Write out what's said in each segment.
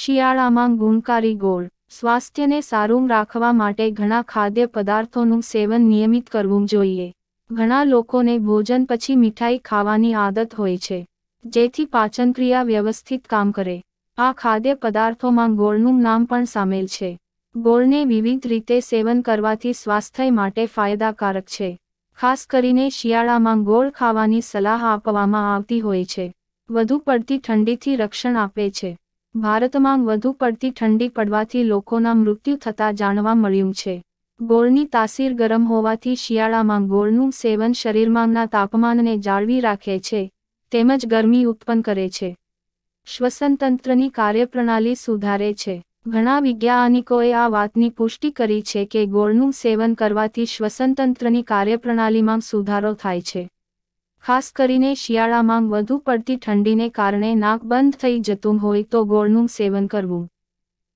શિયાળામાં ગુણકારી ગોળ સ્વાસ્થ્યને સારું રાખવા માટે ઘણા ખાદ્ય પદાર્થોનું સેવન નિયમિત કરવું જોઈએ ઘણા લોકોને ભોજન પછી મીઠાઈ ખાવાની આદત હોય છે જેથી પાચનક્રિયા વ્યવસ્થિત કામ કરે આ ખાદ્ય પદાર્થોમાં ગોળનું નામ પણ સામેલ છે ગોળને વિવિધ રીતે સેવન કરવાથી સ્વાસ્થ્ય માટે ફાયદાકારક છે ખાસ કરીને શિયાળામાં ગોળ ખાવાની સલાહ આપવામાં આવતી હોય છે વધુ પડતી ઠંડીથી રક્ષણ આપે છે ભારતમાં વધુ પડતી ઠંડી પડવાથી લોકોના મૃત્યુ થતા જાણવા મળ્યું છે ગોળની તાસીર ગરમ હોવાથી શિયાળામાં ગોળનું સેવન શરીરમાંના તાપમાનને જાળવી રાખે છે તેમજ ગરમી ઉત્પન્ન કરે છે શ્વસનતંત્રની કાર્યપ્રણાલી સુધારે છે ઘણા વિજ્ઞાનિકોએ આ વાતની પુષ્ટિ કરી છે કે ગોળનું સેવન કરવાથી શ્વસનતંત્રની કાર્યપ્રણાલીમાં સુધારો થાય છે ખાસ કરીને શિયાળામાં વધુ પડતી ઠંડીને કારણે નાક બંધ થઈ જતું હોય તો ગોળનું સેવન કરવું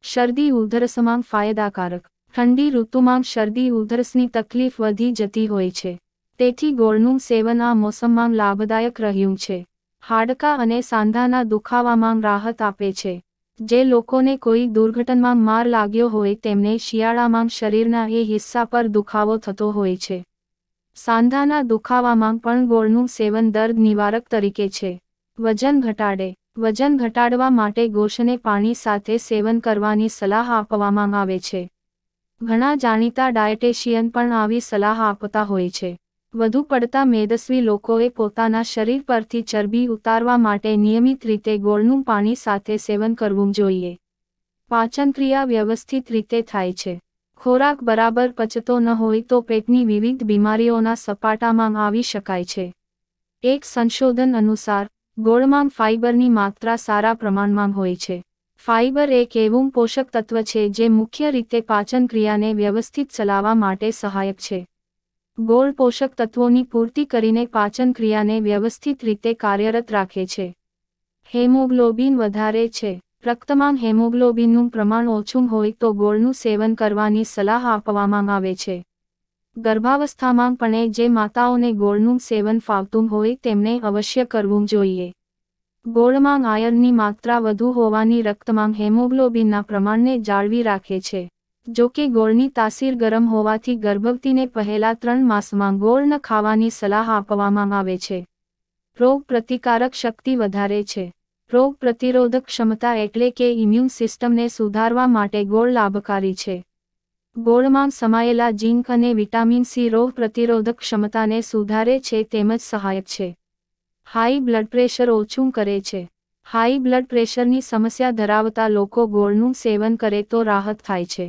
શરદી ઉધરસમાં ફાયદાકારક ઠંડી ઋતુમાં શરદી ઉધરસની તકલીફ વધી જતી હોય છે તેથી ગોળનું સેવન આ મોસમમાં લાભદાયક રહ્યું છે હાડકા અને સાંધાના દુખાવામાં રાહત આપે છે જે લોકોને કોઈ દુર્ઘટનામાં માર લાગ્યો હોય તેમને શિયાળામાં શરીરના એ હિસ્સા પર દુખાવો થતો હોય છે સાંધાના દુખાવામાં પણ ગોળનું સેવન દર્દ નિવારક તરીકે છે વજન ઘટાડે વજન ઘટાડવા માટે ગોશને પાણી સાથે સેવન કરવાની સલાહ આપવામાં આવે છે ઘણા જાણીતા ડાયટેશિયન પણ આવી સલાહ આપતા હોય છે વધુ પડતા મેદસ્વી લોકોએ પોતાના શરીર પરથી ચરબી ઉતારવા માટે નિયમિત રીતે ગોળનું પાણી સાથે સેવન કરવું જોઈએ પાચનક્રિયા વ્યવસ્થિત રીતે થાય છે ખોરાક બરાબર પચતો ન હોય તો પેટની વિવિધ બીમારીઓના સપાટામાં આવી શકાય છે એક સંશોધન અનુસાર ગોળમાં ફાઇબરની માત્રા સારા પ્રમાણમાં હોય છે ફાઇબર એક એવું પોષક તત્વ છે જે મુખ્ય રીતે પાચન ક્રિયાને વ્યવસ્થિત ચલાવવા માટે સહાયક છે ગોળ પોષક તત્વોની પૂર્તિ કરીને પાચન ક્રિયાને વ્યવસ્થિત રીતે કાર્યરત રાખે છે હેમોગ્લોબિન વધારે છે રક્તમાં હેમોગ્લોબિનનું પ્રમાણ ઓછું હોય તો ગોળનું સેવન કરવાની સલાહ આપવામાં આવે છે ગર્ભાવસ્થામાં પણ જે માતાઓને ગોળનું સેવન ફાવતું હોય તેમને અવશ્ય કરવું જોઈએ ગોળમાં આયર્નની માત્રા વધુ હોવાની રક્તમાં હેમોગ્લોબિનના પ્રમાણને જાળવી રાખે છે જો કે ગોળની તાસીર ગરમ હોવાથી ગર્ભવતીને પહેલા ત્રણ માસમાં ગોળ ન ખાવાની સલાહ આપવામાં આવે છે રોગ પ્રતિકારક શક્તિ વધારે છે રોગ પ્રતિરોધક ક્ષમતા એટલે કે ઇમ્યુન સિસ્ટમને સુધારવા માટે ગોળ લાભકારી છે ગોળમાં સમાયેલા જિંક અને વિટામિન સી રોગ પ્રતિરોધક ક્ષમતાને સુધારે છે તેમજ સહાયક છે હાઈ બ્લડ પ્રેશર ઓછું કરે છે હાઈ બ્લડ પ્રેશરની સમસ્યા ધરાવતા લોકો ગોળનું સેવન કરે તો રાહત થાય છે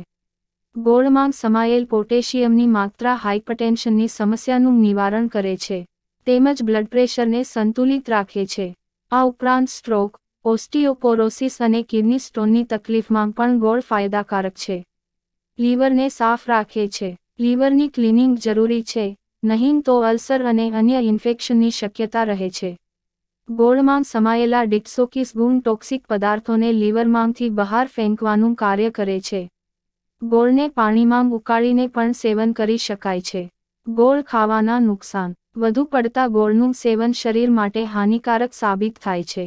ગોળમાં સમાયેલ પોટેશિયમની માત્રા હાઇપરટેન્શનની સમસ્યાનું નિવારણ કરે છે તેમજ બ્લડ પ્રેશરને સંતુલિત રાખે છે આ ઉપરાંત સ્ટ્રોક ઓસ્ટિયોપોરોસિસ અને કિડની સ્ટોનની તકલીફમાં પણ ગોળ ફાયદાકારક છે લીવરને સાફ રાખે છે લીવરની ક્લિનિંગ જરૂરી છે નહીં તો અલ્સર અને અન્ય ઇન્ફેક્શનની શક્યતા રહે છે ગોળમાં સમાયેલા ડિક્સોકિસ ગુણ ટોક્સિક પદાર્થોને લીવરમાંથી બહાર ફેંકવાનું કાર્ય કરે છે ગોળને પાણીમાં ઉકાળીને પણ સેવન કરી શકાય છે ગોળ ખાવાના નુકસાન વધુ પડતા ગોળનું સેવન શરીર માટે હાનિકારક સાબિત થાય છે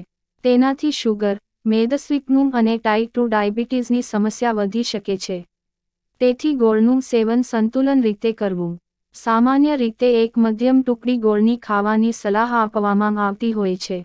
તેનાથી શુગર મેદસ્વીપનું અને ટાઈપ ટુ ડાયાબિટીસની સમસ્યા વધી શકે છે તેથી ગોળનું સેવન સંતુલન રીતે કરવું સામાન્ય રીતે એક મધ્યમ ટુકડી ગોળની ખાવાની સલાહ આપવામાં આવતી હોય છે